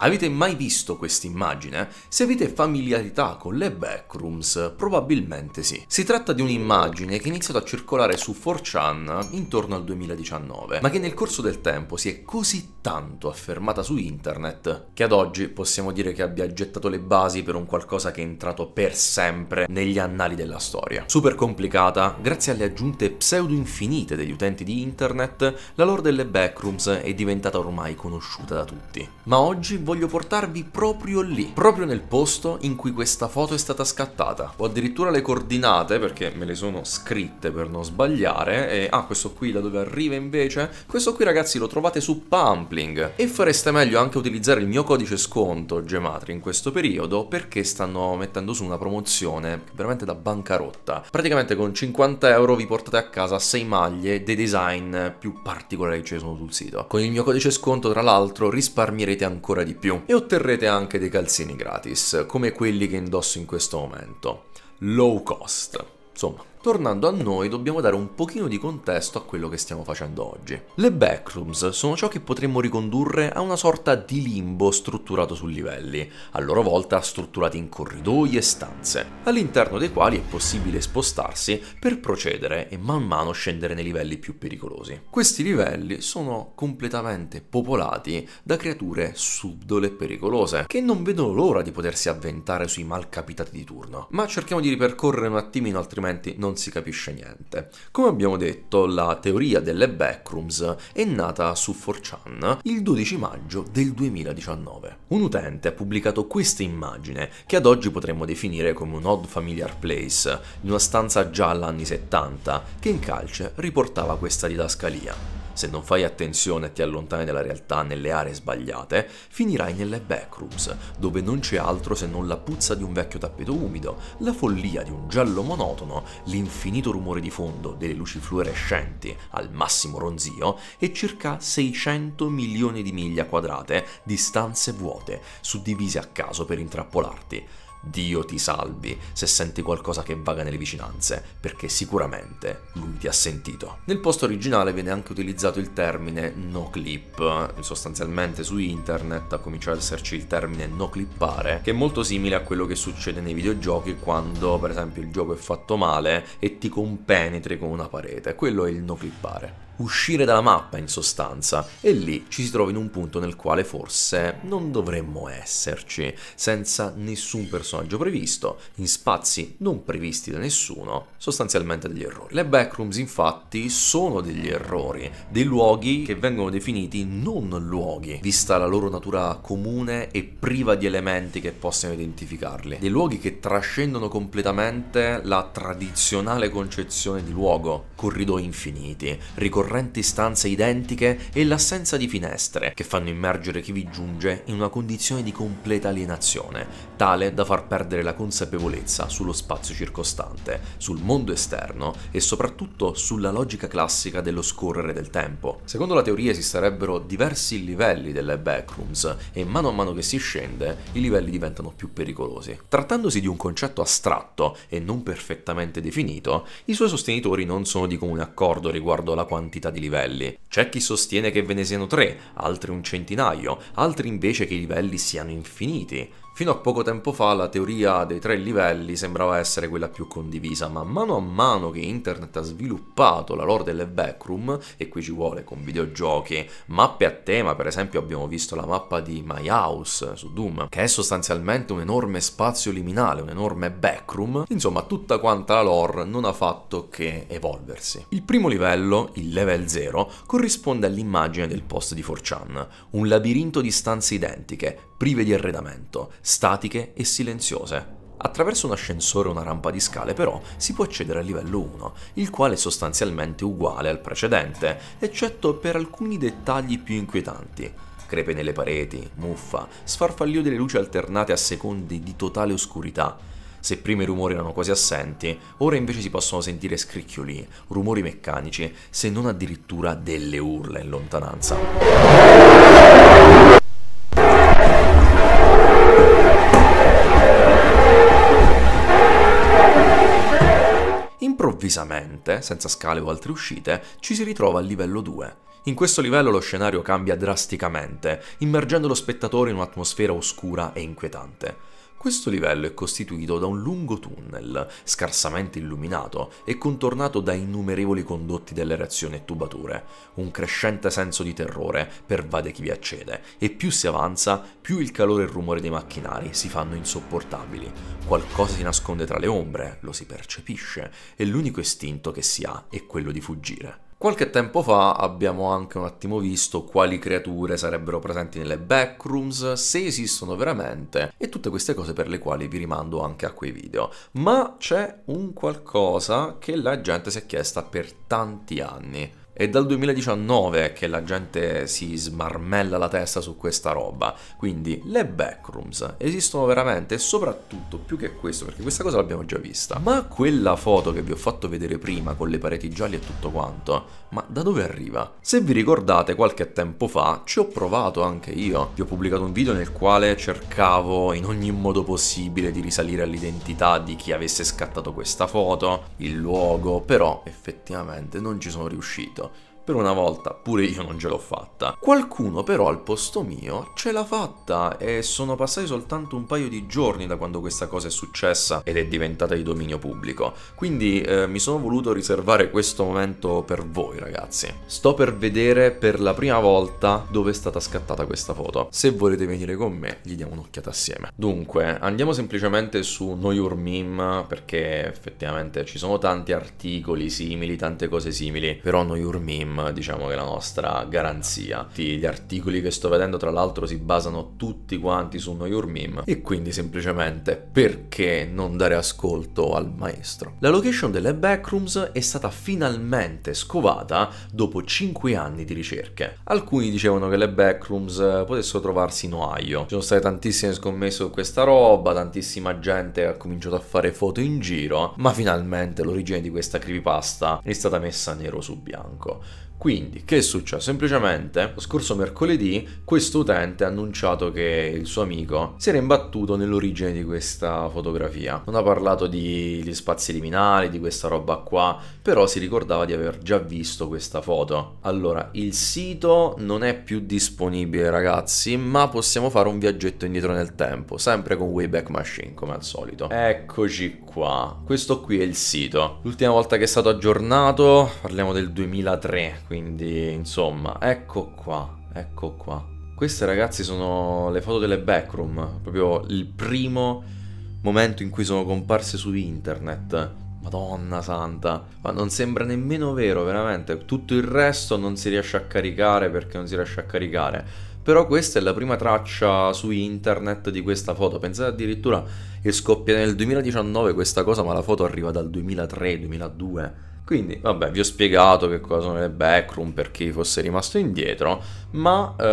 Avete mai visto questa immagine? Se avete familiarità con le backrooms, probabilmente sì. Si tratta di un'immagine che è iniziata a circolare su 4chan intorno al 2019, ma che nel corso del tempo si è così tanto affermata su internet che ad oggi possiamo dire che abbia gettato le basi per un qualcosa che è entrato per sempre negli annali della storia. Super complicata, grazie alle aggiunte pseudo infinite degli utenti di internet, la lore delle backrooms è diventata ormai conosciuta da tutti. Ma oggi voglio portarvi proprio lì, proprio nel posto in cui questa foto è stata scattata. Ho addirittura le coordinate perché me le sono scritte per non sbagliare e ah questo qui da dove arriva invece? Questo qui ragazzi lo trovate su Pumpling e fareste meglio anche utilizzare il mio codice sconto Gematri in questo periodo perché stanno mettendo su una promozione veramente da bancarotta. Praticamente con 50 euro vi portate a casa 6 maglie dei design più particolari che ci sono sul sito. Con il mio codice sconto tra l'altro risparmierete ancora di più più e otterrete anche dei calzini gratis, come quelli che indosso in questo momento, low cost. Insomma, tornando a noi dobbiamo dare un pochino di contesto a quello che stiamo facendo oggi. Le backrooms sono ciò che potremmo ricondurre a una sorta di limbo strutturato su livelli, a loro volta strutturati in corridoi e stanze, all'interno dei quali è possibile spostarsi per procedere e man mano scendere nei livelli più pericolosi. Questi livelli sono completamente popolati da creature subdole e pericolose, che non vedono l'ora di potersi avventare sui malcapitati di turno. Ma cerchiamo di ripercorrere un attimino altrimenti non non si capisce niente. Come abbiamo detto, la teoria delle backrooms è nata su 4chan il 12 maggio del 2019. Un utente ha pubblicato questa immagine, che ad oggi potremmo definire come un odd familiar place, in una stanza gialla anni 70, che in calce riportava questa didascalia se non fai attenzione e ti allontani dalla realtà nelle aree sbagliate, finirai nelle backrooms, dove non c'è altro se non la puzza di un vecchio tappeto umido, la follia di un giallo monotono, l'infinito rumore di fondo delle luci fluorescenti al massimo ronzio e circa 600 milioni di miglia quadrate di stanze vuote, suddivise a caso per intrappolarti. Dio ti salvi se senti qualcosa che vaga nelle vicinanze, perché sicuramente lui ti ha sentito. Nel post originale viene anche utilizzato il termine no clip, sostanzialmente su internet ha cominciato ad esserci il termine no clippare, che è molto simile a quello che succede nei videogiochi quando per esempio il gioco è fatto male e ti compenetri con una parete, quello è il no clippare uscire dalla mappa in sostanza, e lì ci si trova in un punto nel quale forse non dovremmo esserci, senza nessun personaggio previsto, in spazi non previsti da nessuno, sostanzialmente degli errori. Le backrooms infatti sono degli errori, dei luoghi che vengono definiti non luoghi, vista la loro natura comune e priva di elementi che possano identificarli, dei luoghi che trascendono completamente la tradizionale concezione di luogo, corridoi infiniti, ricordati ricorrenti stanze identiche e l'assenza di finestre, che fanno immergere chi vi giunge in una condizione di completa alienazione, tale da far perdere la consapevolezza sullo spazio circostante, sul mondo esterno e soprattutto sulla logica classica dello scorrere del tempo. Secondo la teoria esisterebbero diversi livelli delle backrooms e mano a mano che si scende i livelli diventano più pericolosi. Trattandosi di un concetto astratto e non perfettamente definito, i suoi sostenitori non sono di comune accordo riguardo alla quantità quantità di livelli. C'è chi sostiene che ve ne siano tre, altri un centinaio, altri invece che i livelli siano infiniti. Fino a poco tempo fa la teoria dei tre livelli sembrava essere quella più condivisa, ma mano a mano che internet ha sviluppato la lore delle backroom, e qui ci vuole con videogiochi, mappe a tema, per esempio abbiamo visto la mappa di My House su Doom, che è sostanzialmente un enorme spazio liminale, un enorme backroom, insomma tutta quanta la lore non ha fatto che evolversi. Il primo livello, il level 0, corrisponde all'immagine del post di 4chan, un labirinto di stanze identiche, prive di arredamento, statiche e silenziose. Attraverso un ascensore o una rampa di scale però si può accedere al livello 1, il quale è sostanzialmente uguale al precedente, eccetto per alcuni dettagli più inquietanti. Crepe nelle pareti, muffa, sfarfallio delle luci alternate a secondi di totale oscurità. Se prima i rumori erano quasi assenti, ora invece si possono sentire scricchioli, rumori meccanici, se non addirittura delle urla in lontananza. improvvisamente, senza scale o altre uscite, ci si ritrova al livello 2. In questo livello lo scenario cambia drasticamente, immergendo lo spettatore in un'atmosfera oscura e inquietante. Questo livello è costituito da un lungo tunnel, scarsamente illuminato e contornato da innumerevoli condotti delle reazioni e tubature. Un crescente senso di terrore pervade chi vi accede e più si avanza, più il calore e il rumore dei macchinari si fanno insopportabili. Qualcosa si nasconde tra le ombre, lo si percepisce, e l'unico istinto che si ha è quello di fuggire. Qualche tempo fa abbiamo anche un attimo visto quali creature sarebbero presenti nelle backrooms, se esistono veramente e tutte queste cose per le quali vi rimando anche a quei video. Ma c'è un qualcosa che la gente si è chiesta per tanti anni. È dal 2019 che la gente si smarmella la testa su questa roba. Quindi le backrooms esistono veramente e soprattutto più che questo, perché questa cosa l'abbiamo già vista. Ma quella foto che vi ho fatto vedere prima con le pareti gialle e tutto quanto, ma da dove arriva? Se vi ricordate qualche tempo fa ci ho provato anche io. Vi ho pubblicato un video nel quale cercavo in ogni modo possibile di risalire all'identità di chi avesse scattato questa foto, il luogo, però effettivamente non ci sono riuscito. Per una volta pure io non ce l'ho fatta. Qualcuno però al posto mio ce l'ha fatta e sono passati soltanto un paio di giorni da quando questa cosa è successa ed è diventata di dominio pubblico. Quindi eh, mi sono voluto riservare questo momento per voi ragazzi. Sto per vedere per la prima volta dove è stata scattata questa foto. Se volete venire con me gli diamo un'occhiata assieme. Dunque andiamo semplicemente su No Your Meme perché effettivamente ci sono tanti articoli simili, tante cose simili, però No Your Meme diciamo che è la nostra garanzia. Tutti gli articoli che sto vedendo, tra l'altro, si basano tutti quanti su No Your Meme e quindi semplicemente perché non dare ascolto al maestro. La location delle backrooms è stata finalmente scovata dopo 5 anni di ricerche. Alcuni dicevano che le backrooms potessero trovarsi in Ohio. Ci sono state tantissime scommesse su questa roba, tantissima gente ha cominciato a fare foto in giro, ma finalmente l'origine di questa creepypasta è stata messa nero su bianco. Quindi, che è successo? Semplicemente, lo scorso mercoledì, questo utente ha annunciato che il suo amico si era imbattuto nell'origine di questa fotografia. Non ha parlato degli spazi liminali, di questa roba qua, però si ricordava di aver già visto questa foto. Allora, il sito non è più disponibile, ragazzi, ma possiamo fare un viaggetto indietro nel tempo, sempre con Wayback Machine, come al solito. Eccoci qua. Questo qui è il sito. L'ultima volta che è stato aggiornato, parliamo del 2003 quindi, insomma, ecco qua, ecco qua. Queste ragazzi sono le foto delle backroom, proprio il primo momento in cui sono comparse su internet. Madonna santa, ma non sembra nemmeno vero, veramente. Tutto il resto non si riesce a caricare perché non si riesce a caricare. Però questa è la prima traccia su internet di questa foto. Pensate addirittura che scoppia nel 2019 questa cosa, ma la foto arriva dal 2003-2002. Quindi, vabbè, vi ho spiegato che cosa sono le backroom per chi fosse rimasto indietro, ma eh,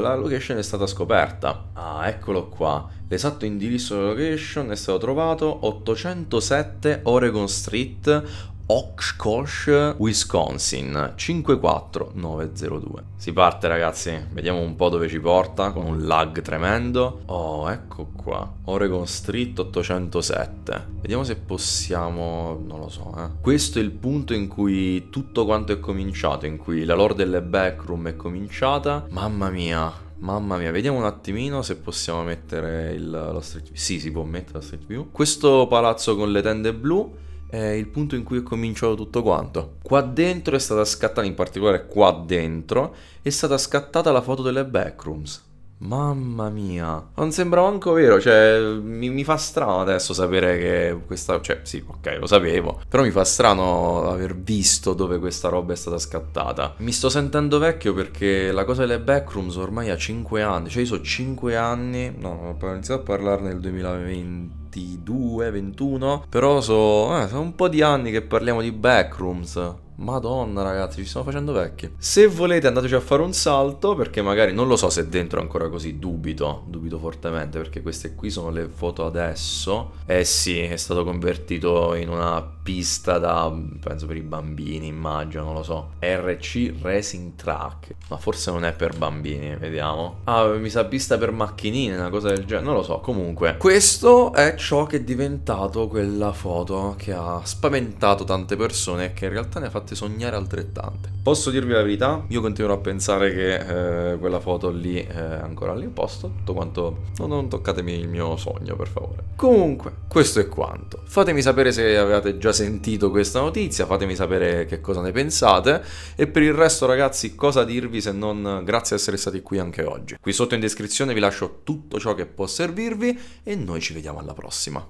la location è stata scoperta. Ah, eccolo qua. L'esatto indirizzo della location è stato trovato 807 Oregon Street, Oshkosh, Wisconsin 54902. Si parte ragazzi, vediamo un po' dove ci porta con un lag tremendo. Oh, ecco qua. Oregon Street 807. Vediamo se possiamo, non lo so, eh. Questo è il punto in cui tutto quanto è cominciato, in cui la lore delle backroom è cominciata. Mamma mia, Mamma mia, vediamo un attimino se possiamo mettere il, la street view. Sì, si può mettere lo street view. Questo palazzo con le tende blu eh, il punto in cui ho cominciato tutto quanto. Qua dentro è stata scattata, in particolare qua dentro, è stata scattata la foto delle backrooms. Mamma mia, non sembrava manco vero, cioè mi, mi, fa strano adesso sapere che questa, cioè sì, ok, lo sapevo, però mi fa strano aver visto dove questa roba è stata scattata. Mi sto sentendo vecchio perché la cosa delle backrooms ormai ha 5 anni, cioè io so 5 anni, no, ho iniziato a parlarne nel 2020. 22, 21. Però so, eh, sono un po' di anni che parliamo di backrooms. Madonna ragazzi, ci stiamo facendo vecchi. Se volete andateci a fare un salto, perché magari non lo so se dentro è ancora così, dubito, dubito fortemente, perché queste qui sono le foto adesso. Eh sì, è stato convertito in una pista da, penso per i bambini, immagino, non lo so. RC Racing Track, ma forse non è per bambini, vediamo. Ah, mi sa pista per macchinine, una cosa del genere, non lo so. Comunque, questo è ciò che è diventato quella foto che ha spaventato tante persone e che in realtà ne ha fatte sognare altrettante. Posso dirvi la verità? Io continuerò a pensare che eh, quella foto lì è ancora all'imposto, tutto quanto... No, non toccatemi il mio sogno, per favore. Comunque, questo è quanto. Fatemi sapere se avete già sentito questa notizia, fatemi sapere che cosa ne pensate e per il resto ragazzi cosa dirvi se non grazie ad essere stati qui anche oggi. Qui sotto in descrizione vi lascio tutto ciò che può servirvi e noi ci vediamo alla prossima. próxima.